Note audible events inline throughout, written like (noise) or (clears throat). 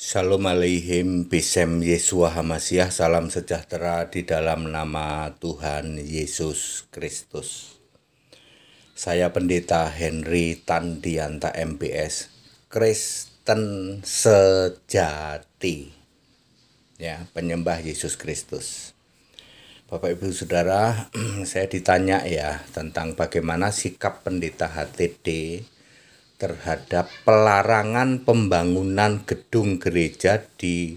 Shalom aleihim, bisem Yesua Hamasyah salam sejahtera di dalam nama Tuhan Yesus Kristus. Saya Pendeta Henry Tandianta MPS, Kristen sejati, ya penyembah Yesus Kristus. Bapak Ibu Saudara, (clears throat) saya ditanya ya tentang bagaimana sikap pendeta HTD terhadap pelarangan pembangunan gedung gereja di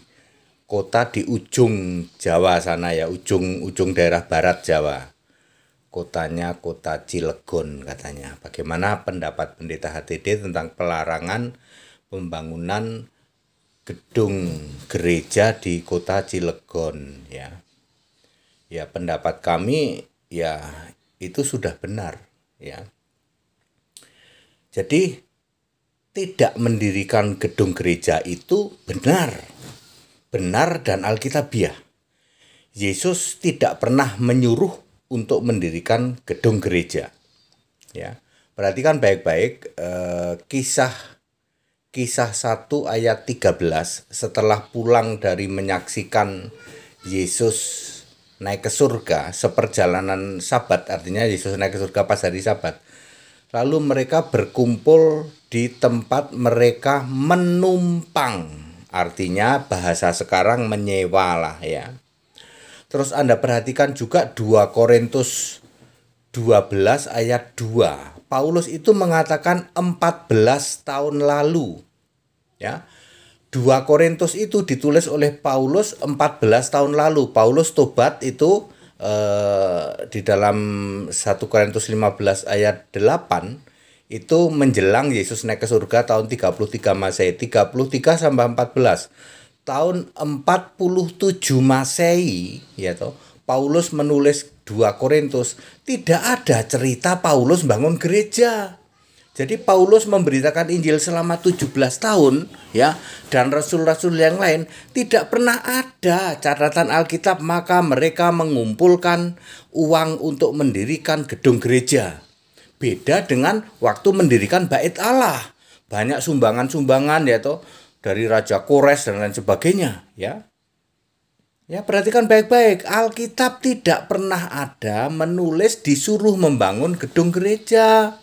kota di ujung Jawa sana ya, ujung ujung daerah barat Jawa. Kotanya kota Cilegon katanya. Bagaimana pendapat pendeta HTD tentang pelarangan pembangunan gedung gereja di kota Cilegon ya. Ya pendapat kami ya itu sudah benar ya. Jadi tidak mendirikan gedung gereja itu benar. Benar dan alkitabiah. Yesus tidak pernah menyuruh untuk mendirikan gedung gereja. Ya. Perhatikan baik-baik eh, kisah kisah 1 ayat 13 setelah pulang dari menyaksikan Yesus naik ke surga seperjalanan sabat artinya Yesus naik ke surga pas hari sabat Lalu mereka berkumpul di tempat mereka menumpang. Artinya bahasa sekarang menyewa lah ya. Terus Anda perhatikan juga 2 Korintus 12 ayat 2. Paulus itu mengatakan 14 tahun lalu. Ya. 2 Korintus itu ditulis oleh Paulus 14 tahun lalu. Paulus tobat itu eh, di dalam 1 Korintus 15 ayat 8 itu menjelang Yesus naik ke surga tahun 33 Masehi, 33 sampai 14. Tahun 47 Masehi ya toh, Paulus menulis 2 Korintus, tidak ada cerita Paulus bangun gereja. Jadi Paulus memberitakan Injil selama 17 tahun ya dan rasul-rasul yang lain tidak pernah ada catatan Alkitab maka mereka mengumpulkan uang untuk mendirikan gedung gereja. Beda dengan waktu mendirikan Bait Allah. Banyak sumbangan-sumbangan ya toh dari Raja Kores dan lain sebagainya ya. Ya, perhatikan baik-baik. Alkitab tidak pernah ada menulis disuruh membangun gedung gereja.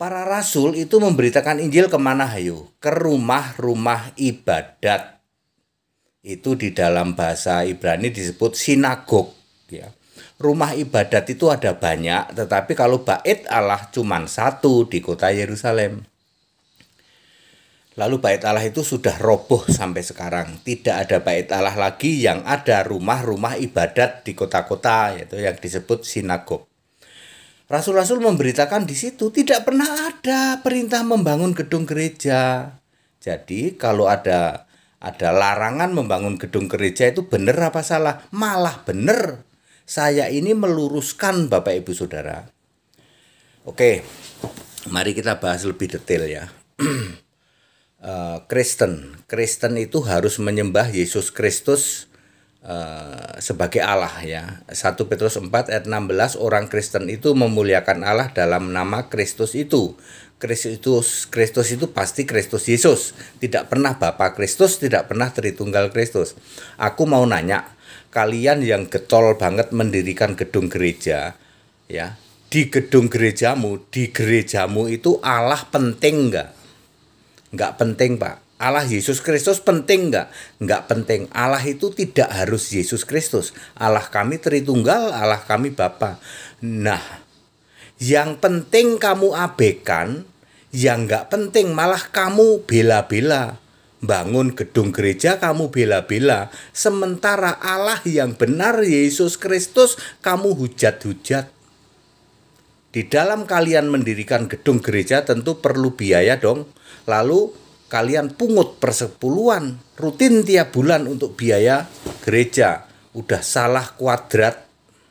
Para rasul itu memberitakan Injil kemana hayu? Ke rumah-rumah ibadat. Itu di dalam bahasa Ibrani disebut sinagog. Ya. Rumah ibadat itu ada banyak, tetapi kalau bait Allah cuma satu di kota Yerusalem. Lalu bait Allah itu sudah roboh sampai sekarang. Tidak ada bait Allah lagi yang ada rumah-rumah ibadat di kota-kota, yaitu yang disebut sinagog. Rasul-rasul memberitakan di situ tidak pernah ada perintah membangun gedung gereja. Jadi kalau ada ada larangan membangun gedung gereja itu benar apa salah? Malah benar. Saya ini meluruskan Bapak Ibu Saudara. Oke, mari kita bahas lebih detail ya. (clears throat) Eh, Kristen, Kristen itu harus menyembah Yesus Kristus Eh, sebagai Allah ya. 1 Petrus 4 ayat 16 orang Kristen itu memuliakan Allah dalam nama Kristus itu. Kristus Kristus itu pasti Kristus Yesus. Tidak pernah Bapa Kristus, tidak pernah Tritunggal Kristus. Aku mau nanya, kalian yang getol banget mendirikan gedung gereja ya. Di gedung gerejamu, di gerejamu itu Allah penting nggak? Nggak penting, Pak Allah Yesus Kristus penting nggak? Nggak penting. Allah itu tidak harus Yesus Kristus. Allah kami Tritunggal, Allah kami Bapa. Nah, yang penting kamu abaikan, yang nggak penting malah kamu bela-bela. Bangun gedung gereja kamu bela-bela, sementara Allah yang benar Yesus Kristus kamu hujat-hujat. Di dalam kalian mendirikan gedung gereja tentu perlu biaya dong. Lalu kalian pungut persepuluhan rutin tiap bulan untuk biaya gereja. Udah salah kuadrat.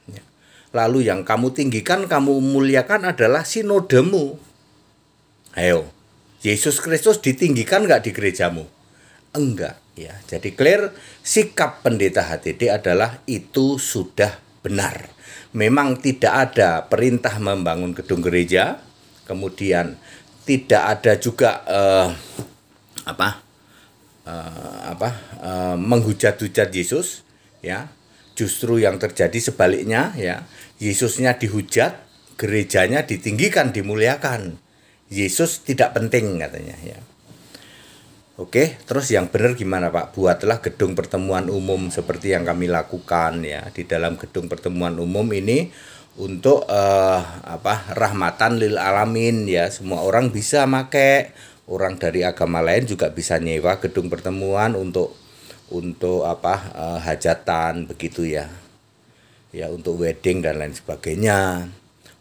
Ya. Lalu yang kamu tinggikan, kamu muliakan adalah sinodemu. Ayo, Yesus Kristus ditinggikan nggak di gerejamu? Enggak. ya. Jadi clear, sikap pendeta HTD adalah itu sudah benar. Memang tidak ada perintah membangun gedung gereja, kemudian tidak ada juga eh, apa uh, apa uh, menghujat-hujat Yesus ya justru yang terjadi sebaliknya ya Yesusnya dihujat gerejanya ditinggikan dimuliakan Yesus tidak penting katanya ya Oke, terus yang benar gimana Pak? Buatlah gedung pertemuan umum seperti yang kami lakukan ya di dalam gedung pertemuan umum ini untuk eh, apa rahmatan lil alamin ya semua orang bisa make orang dari agama lain juga bisa nyewa gedung pertemuan untuk untuk apa uh, hajatan begitu ya ya untuk wedding dan lain sebagainya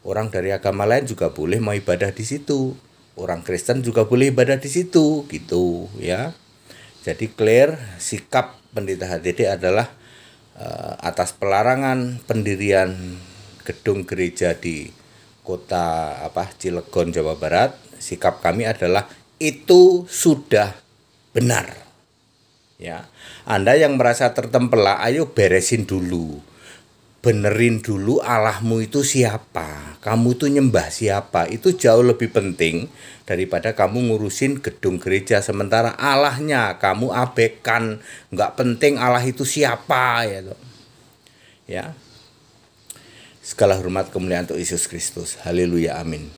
orang dari agama lain juga boleh mau ibadah di situ orang Kristen juga boleh ibadah di situ gitu ya jadi clear sikap pendeta HTD adalah uh, atas pelarangan pendirian gedung gereja di kota apa Cilegon Jawa Barat sikap kami adalah itu sudah benar. Ya. Anda yang merasa tertempelak, ayo beresin dulu. Benerin dulu Allahmu itu siapa? Kamu itu nyembah siapa? Itu jauh lebih penting daripada kamu ngurusin gedung gereja sementara Allahnya kamu abaikan. Nggak penting Allah itu siapa ya. Ya. Segala hormat kemuliaan untuk Yesus Kristus. Haleluya. Amin.